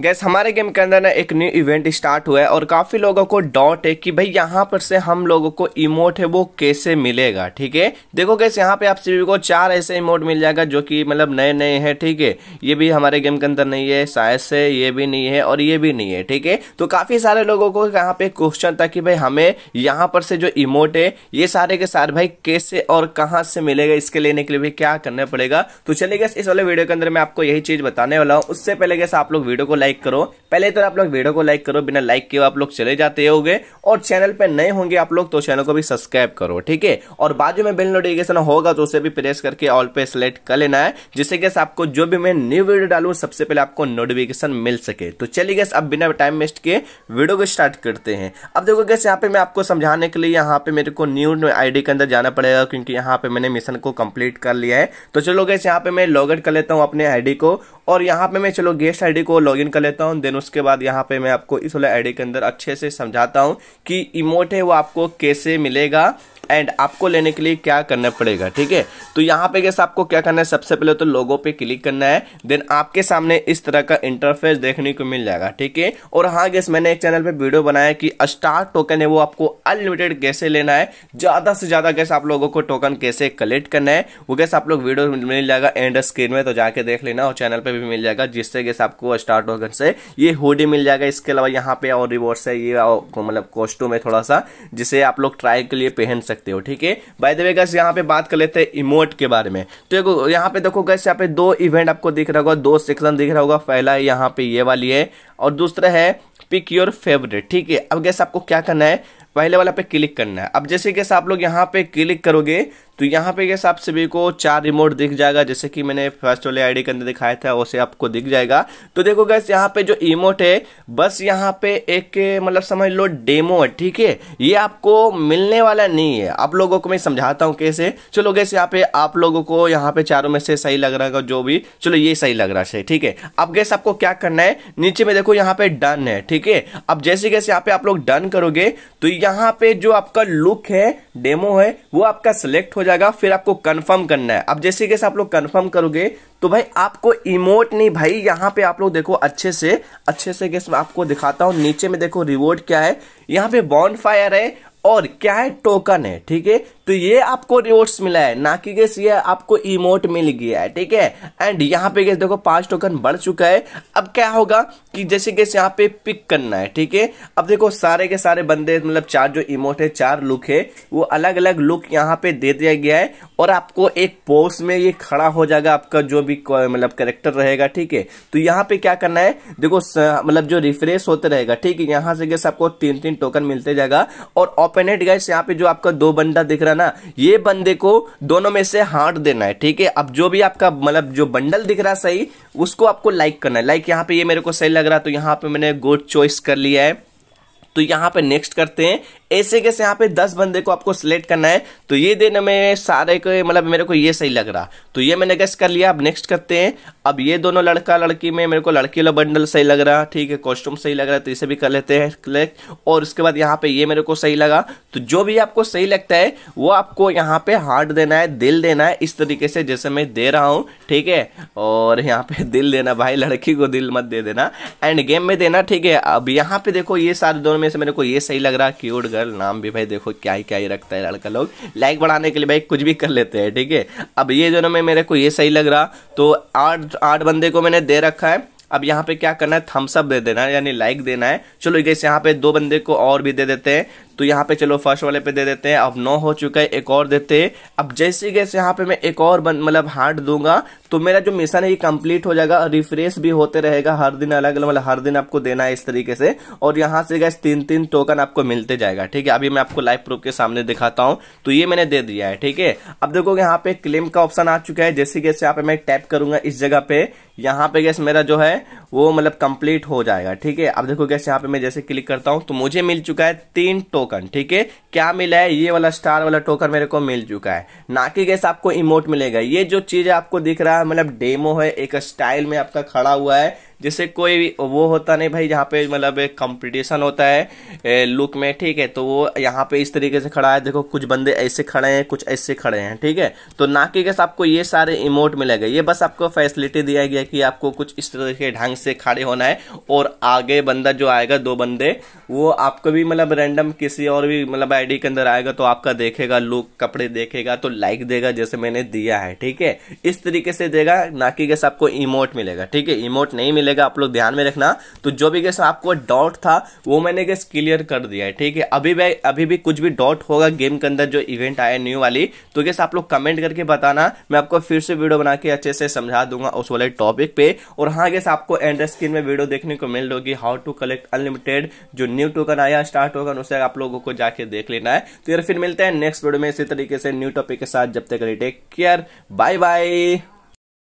Gas हमारे game के अंदर ना एक न्यू इवेंट स्टार्ट हुआ है और काफ़ी लोगों को डाउट है कि भाई यहाँ पर से हम लोगों को इमोट है वो कैसे मिलेगा ठीक है देखो गैस यहाँ पे आप सभी को चार ऐसे इमोट मिल जाएगा जो कि मतलब नए नए हैं ठीक है ये भी हमारे गेम के अंदर नहीं है शायद से ये भी नहीं है और ये भी नहीं है ठीक है तो काफ़ी सारे लोगों को यहाँ पे क्वेश्चन था कि भाई हमें यहाँ पर से जो इमोट है ये सारे के सारे भाई कैसे और कहाँ से मिलेगा इसके लेने के लिए भी क्या करना पड़ेगा तो चलिए गैस इस वाले वीडियो के अंदर मैं आपको यही चीज़ बताने वाला हूँ उससे पहले गैस आप लोग वीडियो को लाइक करो पहले तो आप लोग वीडियो को लाइक करो बिना लाइक के आप लोग चले जाते हो और चैनल पर नए होंगे आप लोग तो चैनल को भी सब्सक्राइब करो ठीक है और बाजू में बिल नोटिफिकेशन होगा तो उसे भी प्रेस करके ऑल पे सिलेक्ट कर लेना है जिससे कि आपको जो भी मैं न्यू वीडियो डालू सबसे पहले आपको नोटिफिकेशन मिल सके तो चलिए गैस अब बिना टाइम वेस्ट के वीडियो को स्टार्ट करते हैं अब देखो गैस यहाँ पे मैं आपको समझाने के लिए यहाँ पे मेरे को न्यू आई के अंदर जाना पड़ेगा क्योंकि यहाँ पे मैंने मिशन को कम्प्लीट कर लिया है तो चलो गैस यहाँ पे मैं लॉग कर लेता हूँ अपने आई को और यहाँ पे मैं चलो गेस्ट आई को लॉग कर लेता हूँ देन उसके बाद यहाँ पे मैं आपको इस वाले आईडी के अंदर अच्छे से समझाता हूँ कि इमोट है वो आपको कैसे मिलेगा एंड आपको लेने के लिए क्या करना पड़ेगा ठीक है तो यहाँ पे कैसे आपको क्या करना है सबसे पहले तो लोगों पे क्लिक करना है देन आपके सामने इस तरह का इंटरफेस देखने को मिल जाएगा ठीक है और हाँ गैस मैंने एक चैनल पे वीडियो बनाया कि स्टार टोकन है वो आपको अनलिमिटेड कैसे लेना है ज़्यादा से ज़्यादा गैस आप लोगों को टोकन कैसे कलेक्ट करना है वो गैस आप लोग वीडियो मिल जाएगा एंड स्क्रीन में तो जाके देख लेना और चैनल पर भी मिल जाएगा जिससे गैस आपको स्टार टोकन से ये होडी मिल जाएगा इसके अलावा यहाँ पे और रिवॉर्ड्स है ये मतलब कॉस्ट्यूम है थोड़ा सा जिसे आप लोग ट्राई के लिए पहन सकते सकते हो ठीक है बाय द वे गैस यहाँ पे बात कर लेते हैं इमोट के बारे में तो यहाँ पे देखो गैस यहाँ पे दो इवेंट आपको दिख रहा होगा दो सेक्शन दिख रहा होगा पहला है यहाँ पे ये वाली है और दूसरा है पिक योर फेवरेट ठीक है अब गैस आपको क्या करना है पहले वाला पे क्लिक करना है अब जैसे कैसे आप लोग यहाँ पे क्लिक करोगे तो यहाँ पे गैस आप सभी को चार रिमोट दिख जाएगा जैसे कि मैंने फर्स्ट वाले आईडी के अंदर दिखाया था उसे आपको दिख जाएगा तो देखो गैस यहाँ पे जो इमोट है बस यहाँ पे एक मतलब समझ लो डेमो है ठीक है ये आपको मिलने वाला नहीं है आप लोगों को मैं समझाता हूँ कैसे चलो गैस यहाँ पे आप लोगों को यहाँ पे चारों में से सही लग रहा है जो भी चलो ये सही लग रहा है ठीक है अब गैस आपको क्या करना है नीचे में देखो यहाँ पे डन है ठीक है अब जैसे गैस यहाँ पे आप लोग डन करोगे तो यहाँ पे जो आपका लुक है डेमो है वो आपका सिलेक्ट हो जाएगा फिर आपको कंफर्म करना है अब जैसे कैसे आप लोग कंफर्म करोगे तो भाई आपको इमोट नहीं भाई यहाँ पे आप लोग देखो अच्छे से अच्छे से गैस मैं आपको दिखाता हूँ नीचे में देखो रिवॉर्ड क्या है यहाँ पे बॉन्ड फायर है और क्या है टोकन है ठीक है तो ये आपको रिवॉर्ड्स मिला है ना कि गैस ये आपको इमोट मिल गया है ठीक है एंड यहाँ पे गैस देखो पांच टोकन बढ़ चुका है अब क्या होगा कि जैसे गैस यहाँ पे पिक करना है ठीक है अब देखो सारे के सारे बंदे मतलब चार जो इमोट है चार लुक है वो अलग अलग लुक यहाँ पे दे दिया गया है और आपको एक पोस्ट में ये खड़ा हो जाएगा आपका जो भी मतलब करेक्टर रहेगा ठीक है तो यहाँ पे क्या करना है देखो मतलब जो रिफ्रेश होते रहेगा ठीक है यहाँ से गैस आपको तीन तीन टोकन मिलते जाएगा और ओपेनेट गैस यहाँ पे जो आपका दो बंदा दिख रहा रहेगा ना ये बंदे को दोनों में से हार्ट देना है ठीक है अब जो भी आपका मतलब जो बंडल दिख रहा सही उसको आपको लाइक करना है लाइक यहाँ पे ये मेरे को सही लग रहा है तो यहाँ पे मैंने गोड चॉइस कर लिया है तो यहाँ पे नेक्स्ट करते हैं ऐसे कैसे यहाँ पे दस बंदे को आपको सिलेक्ट करना है तो ये देने में सारे को मतलब मेरे को ये सही लग रहा तो ये मैंने गैस कर लिया अब नेक्स्ट करते हैं अब ये दोनों लड़का लड़की में मेरे को लड़की वाला बंडल सही लग रहा ठीक है कॉस्ट्यूम सही लग रहा है तो इसे भी कर लेते हैं सिलेक्ट और उसके बाद यहाँ पे ये मेरे को सही लगा तो जो भी आपको सही लगता है वो आपको यहाँ पे हार्ट देना है दिल देना है इस तरीके से जैसे मैं दे रहा हूँ ठीक है और यहाँ पे दिल देना भाई लड़की को दिल मत दे देना एंड गेम में देना ठीक है अब यहाँ पे देखो ये सारे दोनों में से मेरे को ये सही लग रहा क्यूट गर्ल चैनल नाम भी भाई देखो क्या ही क्या ही रखता है लड़का लोग लाइक बढ़ाने के लिए भाई कुछ भी कर लेते हैं ठीक है ठीके? अब ये दोनों में मेरे को ये सही लग रहा तो आठ आठ बंदे को मैंने दे रखा है अब यहाँ पे क्या करना है थम्सअप दे देना है यानी लाइक देना है चलो गैस यहाँ पे दो बंदे को और भी दे देते हैं तो यहाँ पे चलो फर्स्ट वाले पे दे देते हैं अब नौ हो चुका है एक और देते हैं अब जैसे जैसे यहाँ पे मैं एक और मतलब हार्ट दूंगा तो मेरा जो मिशन है ये कंप्लीट हो जाएगा रिफ्रेश भी होते रहेगा हर दिन अलग अलग मतलब हर दिन आपको देना है इस तरीके से और यहाँ से गैस तीन तीन टोकन आपको मिलते जाएगा ठीक है अभी मैं आपको लाइव प्रूफ के सामने दिखाता हूँ तो ये मैंने दे दिया है ठीक है अब देखो यहाँ पे क्लेम का ऑप्शन आ चुका है जैसे जैसे यहाँ पे मैं टैप करूंगा इस जगह पे यहाँ पे गैस मेरा जो है वो मतलब कंप्लीट हो जाएगा ठीक है अब देखो गैस यहाँ पे मैं जैसे क्लिक करता हूँ तो मुझे मिल चुका है तीन टोकन टोकन ठीक है क्या मिला है ये वाला स्टार वाला टोकन मेरे को मिल चुका है ना कि गैस आपको इमोट मिलेगा ये जो चीज आपको दिख रहा है मतलब डेमो है एक स्टाइल में आपका खड़ा हुआ है जिससे कोई भी वो होता नहीं भाई जहाँ पे मतलब एक कंपटीशन होता है लुक में ठीक है तो वो यहाँ पे इस तरीके से खड़ा है देखो कुछ बंदे ऐसे खड़े हैं कुछ ऐसे खड़े हैं ठीक है तो नाके के आपको ये सारे इमोट मिलेगा ये बस आपको फैसिलिटी दिया गया कि आपको कुछ इस तरह के ढंग से खड़े होना है और आगे बंदा जो आएगा दो बंदे वो आपको भी मतलब रैंडम किसी और भी मतलब आईडी के अंदर आएगा तो आपका देखेगा लुक कपड़े देखेगा तो लाइक देगा जैसे मैंने दिया है ठीक है इस तरीके से देगा नाकी के आपको इमोट मिलेगा ठीक है इमोट नहीं मिलेगा मिलेगा आप लोग ध्यान में रखना तो जो भी गैस आपको डाउट था वो मैंने गैस क्लियर कर दिया है ठीक है अभी भी अभी भी कुछ भी डाउट होगा गेम के अंदर जो इवेंट आया न्यू वाली तो गैस आप लोग कमेंट करके बताना मैं आपको फिर से वीडियो बना के अच्छे से समझा दूंगा उस वाले टॉपिक पे और हाँ गैस आपको एंड स्क्रीन में वीडियो देखने को मिल रही हाउ टू कलेक्ट अनलिमिटेड जो न्यू टोकन आया स्टार्ट होगा उसे आप लोगों को जाके देख लेना है तो यार फिर मिलते हैं नेक्स्ट वीडियो में इसी तरीके से न्यू टॉपिक के साथ जब तक टेक केयर बाय बाय